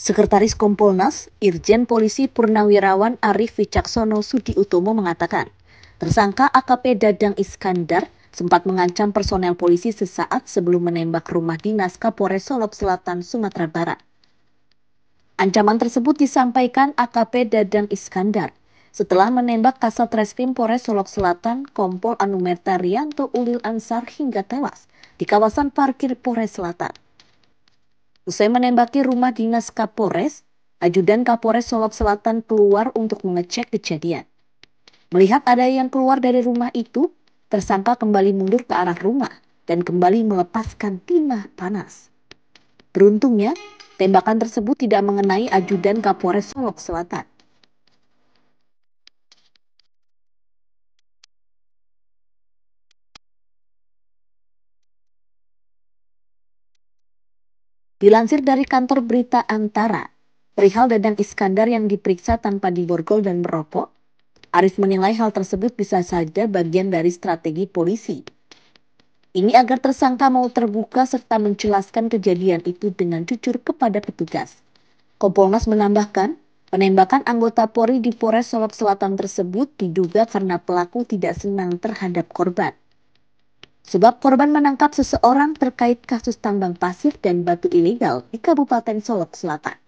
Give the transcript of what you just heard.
Sekretaris Kompolnas, Irjen Polisi Purnawirawan Arif Wicaksono Sudi Utomo mengatakan, tersangka AKP Dadang Iskandar sempat mengancam personel polisi sesaat sebelum menembak rumah dinas Kapolres Solok Selatan, Sumatera Barat. Ancaman tersebut disampaikan AKP Dadang Iskandar setelah menembak Kasat Reskrim Polres Solok Selatan, Kompol Anumerta Rianto Ulil Ansar hingga tewas di kawasan parkir Polres Selatan. Usai menembaki rumah dinas Kapolres, ajudan Kapolres Solok Selatan keluar untuk mengecek kejadian. Melihat ada yang keluar dari rumah itu, tersangka kembali mundur ke arah rumah dan kembali melepaskan timah panas. Beruntungnya, tembakan tersebut tidak mengenai ajudan Kapolres Solok Selatan. Dilansir dari kantor berita Antara, perihal Dadang Iskandar yang diperiksa tanpa diborgol dan merokok, Arif menilai hal tersebut bisa saja bagian dari strategi polisi. Ini agar tersangka mau terbuka serta menjelaskan kejadian itu dengan jujur kepada petugas. Kompolnas menambahkan, penembakan anggota Polri di Polres Solok Selatan tersebut diduga karena pelaku tidak senang terhadap korban. Sebab korban menangkap seseorang terkait kasus tambang pasir dan batu ilegal di Kabupaten Solok Selatan.